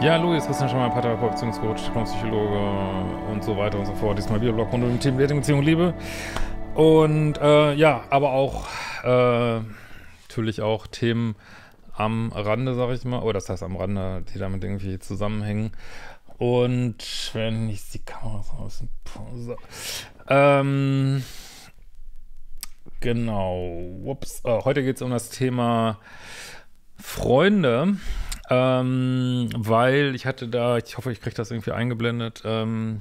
Ja, Louis, Christian Schamann, Paartherapeut, Beziehungscoach, Psychologe und so weiter und so fort. Diesmal Videoblog rund um die Themen Dating, Beziehung, Liebe. Und äh, ja, aber auch äh, natürlich auch Themen am Rande, sag ich mal. Oder oh, das heißt am Rande, die damit irgendwie zusammenhängen. Und wenn ich die Kamera so aus dem Pause. Ähm, genau. Ups. Oh, heute geht es um das Thema Freunde. Ähm, weil ich hatte da, ich hoffe, ich kriege das irgendwie eingeblendet, ähm,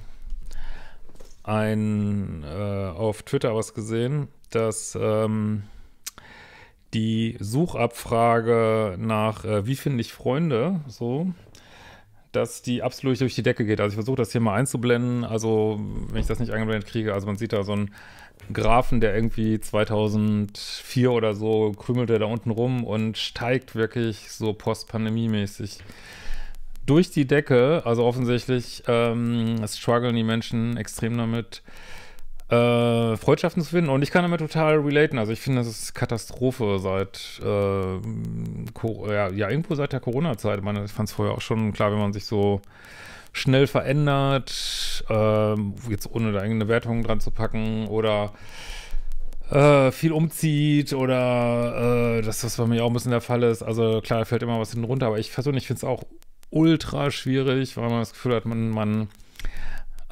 ein, äh, auf Twitter was gesehen, dass ähm, die Suchabfrage nach äh, wie finde ich Freunde so dass die absolut durch die Decke geht. Also ich versuche das hier mal einzublenden. Also wenn ich das nicht eingeblendet kriege, also man sieht da so einen Graphen, der irgendwie 2004 oder so krümelt da unten rum und steigt wirklich so postpandemiemäßig durch die Decke. Also offensichtlich ähm, strugglen die Menschen extrem damit äh, Freundschaften zu finden. Und ich kann damit total relaten. Also ich finde, das ist Katastrophe seit äh, ja, ja, irgendwo seit der Corona-Zeit. Ich meine, ich fand es vorher auch schon klar, wenn man sich so schnell verändert, äh, jetzt ohne da irgendeine Wertung dran zu packen oder äh, viel umzieht oder äh, dass das bei mir auch ein bisschen der Fall ist. Also klar, fällt immer was hinten runter, aber ich persönlich finde es auch ultra schwierig, weil man das Gefühl hat, man, man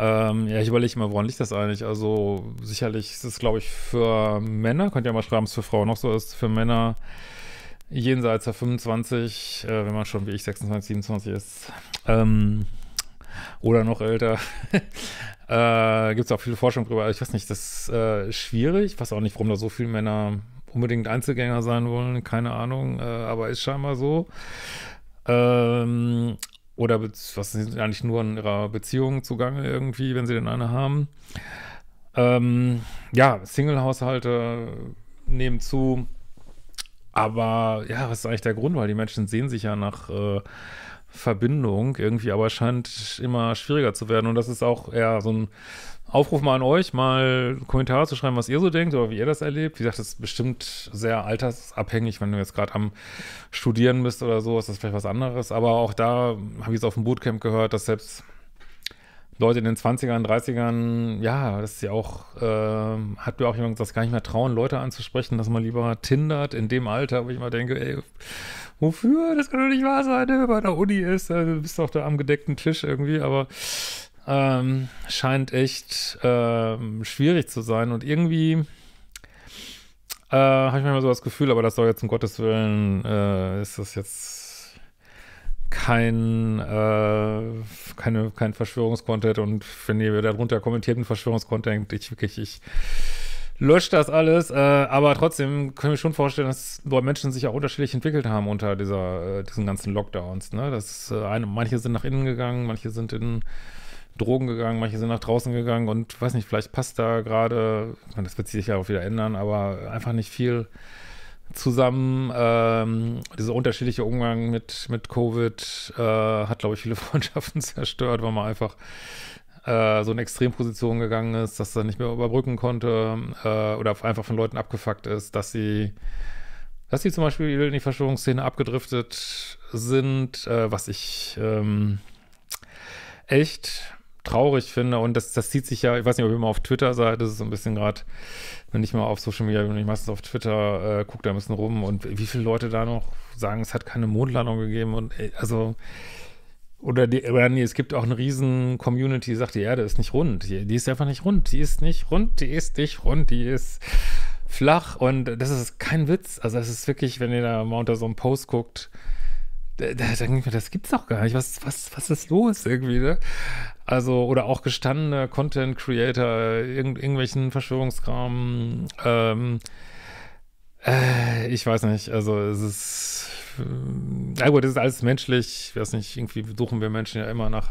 ähm, ja, ich überlege mal, woran liegt das eigentlich? Also, sicherlich ist es, glaube ich, für Männer, könnt ihr mal schreiben, ob es für Frauen noch so ist, für Männer jenseits der 25, äh, wenn man schon wie ich 26, 27 ist, ähm, oder noch älter, äh, gibt es auch viele Forschung drüber. Ich weiß nicht, das ist äh, schwierig. Ich weiß auch nicht, warum da so viele Männer unbedingt Einzelgänger sein wollen, keine Ahnung, äh, aber ist scheinbar so. Ähm, oder was sind eigentlich nur in ihrer Beziehung zugange irgendwie, wenn sie denn eine haben. Ähm, ja, Single-Haushalte nehmen zu. Aber ja, was ist eigentlich der Grund? Weil die Menschen sehen sich ja nach äh, Verbindung irgendwie, aber scheint immer schwieriger zu werden. Und das ist auch eher so ein Aufruf mal an euch, mal Kommentare zu schreiben, was ihr so denkt oder wie ihr das erlebt. Wie gesagt, das ist bestimmt sehr altersabhängig, wenn du jetzt gerade am Studieren bist oder so, ist das vielleicht was anderes. Aber auch da habe ich es auf dem Bootcamp gehört, dass selbst Leute in den 20ern, 30ern, ja, das ist ja auch, äh, hat mir auch jemand das gar nicht mehr trauen, Leute anzusprechen, dass man lieber tindert in dem Alter, wo ich immer denke, ey, Wofür? Das kann doch nicht wahr sein, ne? wenn man bei der Uni ist. Also, du bist doch da am gedeckten Tisch irgendwie, aber ähm, scheint echt ähm, schwierig zu sein. Und irgendwie äh, habe ich manchmal so das Gefühl, aber das soll jetzt um Gottes Willen, äh, ist das jetzt kein, äh, keine, kein Verschwörungskontent und wenn ihr darunter kommentiert mit Verschwörungskontent, ich wirklich, ich löscht das alles. Äh, aber trotzdem können wir schon vorstellen, dass Menschen sich auch unterschiedlich entwickelt haben unter dieser, äh, diesen ganzen Lockdowns. Ne? Das, äh, eine, manche sind nach innen gegangen, manche sind in Drogen gegangen, manche sind nach draußen gegangen und weiß nicht, vielleicht passt da gerade, das wird sich sicher auch wieder ändern, aber einfach nicht viel zusammen. Ähm, dieser unterschiedliche Umgang mit, mit Covid äh, hat, glaube ich, viele Freundschaften zerstört, weil man einfach äh, so in Extrempositionen gegangen ist, dass er nicht mehr überbrücken konnte äh, oder einfach von Leuten abgefuckt ist, dass sie, dass sie zum Beispiel in die Verschwörungsszene abgedriftet sind, äh, was ich ähm, echt traurig finde. Und das, das zieht sich ja, ich weiß nicht, ob ihr mal auf Twitter seid, das ist so ein bisschen gerade, wenn ich mal auf Social Media bin, ich meistens auf Twitter äh, gucke da ein bisschen rum und wie viele Leute da noch sagen, es hat keine Mondlandung gegeben und äh, also oder die, oder nee, es gibt auch eine riesen Community, die sagt, die Erde ist nicht rund. Die, die, ist einfach nicht rund. Die ist nicht rund, die ist nicht rund, die ist flach. Und das ist kein Witz. Also es ist wirklich, wenn ihr da mal unter so einem Post guckt, da, da denke ich mir, das gibt's doch gar nicht. Was, was, was ist los irgendwie, ne? Also, oder auch gestandene Content Creator, irgend, irgendwelchen Verschwörungskram, ähm, äh, ich weiß nicht, also es ist na gut, das ist alles menschlich. Ich weiß nicht, irgendwie suchen wir Menschen ja immer nach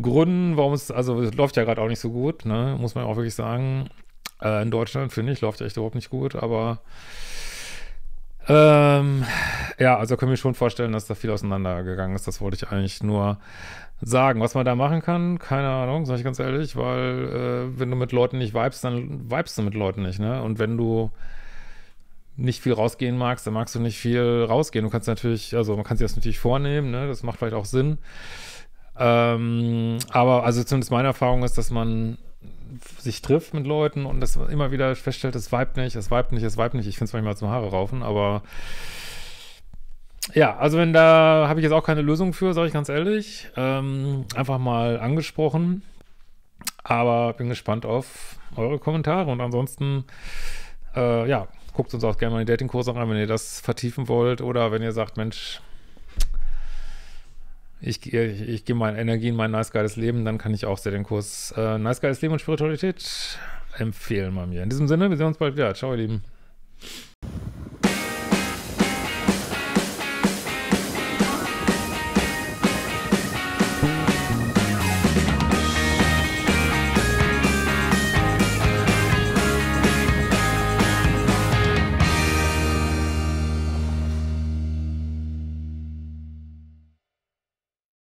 Gründen, warum es, also es läuft ja gerade auch nicht so gut, ne? muss man auch wirklich sagen. Äh, in Deutschland, finde ich, läuft ja echt überhaupt nicht gut, aber ähm, ja, also können wir schon vorstellen, dass da viel auseinandergegangen ist. Das wollte ich eigentlich nur sagen. Was man da machen kann, keine Ahnung, sage ich ganz ehrlich, weil äh, wenn du mit Leuten nicht vibest, dann vibest du mit Leuten nicht, ne? Und wenn du nicht viel rausgehen magst, dann magst du nicht viel rausgehen. Du kannst natürlich, also man kann sich das natürlich vornehmen, ne? das macht vielleicht auch Sinn. Ähm, aber also zumindest meine Erfahrung ist, dass man sich trifft mit Leuten und das immer wieder feststellt, es weibt nicht, es weibt nicht, es weibt nicht. Ich finde es manchmal zum Haare raufen, aber ja, also wenn da habe ich jetzt auch keine Lösung für, sage ich ganz ehrlich. Ähm, einfach mal angesprochen. Aber bin gespannt auf eure Kommentare und ansonsten, äh, ja, guckt uns auch gerne mal in Datingkurse an, wenn ihr das vertiefen wollt oder wenn ihr sagt, Mensch, ich, ich, ich gehe meine Energie in mein nice geiles Leben, dann kann ich auch sehr den Kurs äh, Nice geiles Leben und Spiritualität empfehlen bei mir. In diesem Sinne, wir sehen uns bald wieder. Ciao, ihr Lieben.